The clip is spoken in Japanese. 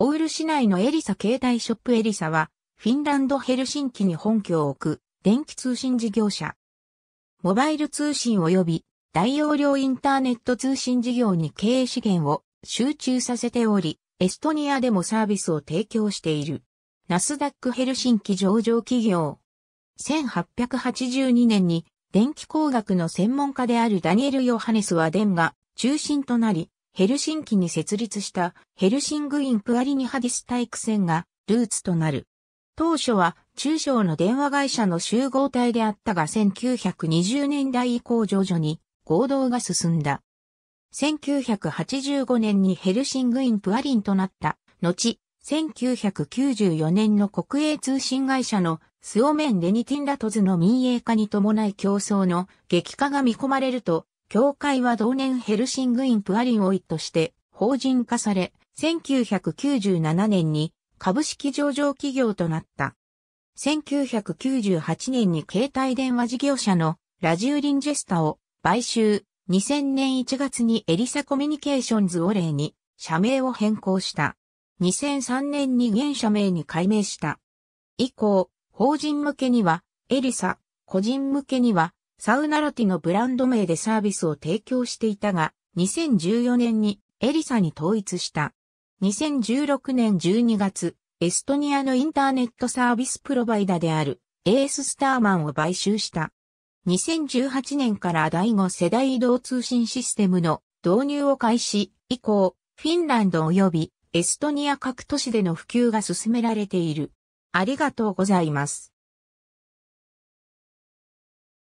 オール市内のエリサ携帯ショップエリサは、フィンランドヘルシンキに本拠を置く電気通信事業者。モバイル通信及び大容量インターネット通信事業に経営資源を集中させており、エストニアでもサービスを提供している。ナスダックヘルシンキ上場企業。1882年に電気工学の専門家であるダニエル・ヨハネス・は電が中心となり、ヘルシンキに設立したヘルシングインプアリニハディス体育船がルーツとなる。当初は中小の電話会社の集合体であったが1920年代以降徐々に合同が進んだ。1985年にヘルシングインプアリンとなった後、1994年の国営通信会社のスオメン・デニティンラトズの民営化に伴い競争の激化が見込まれると、教会は同年ヘルシングインプアリンオイとして法人化され、1997年に株式上場企業となった。1998年に携帯電話事業者のラジウリンジェスタを買収、2000年1月にエリサコミュニケーションズを例に社名を変更した。2003年に現社名に改名した。以降、法人向けにはエリサ、個人向けにはサウナラティのブランド名でサービスを提供していたが、2014年にエリサに統一した。2016年12月、エストニアのインターネットサービスプロバイダーであるエーススターマンを買収した。2018年から第5世代移動通信システムの導入を開始以降、フィンランド及びエストニア各都市での普及が進められている。ありがとうございます。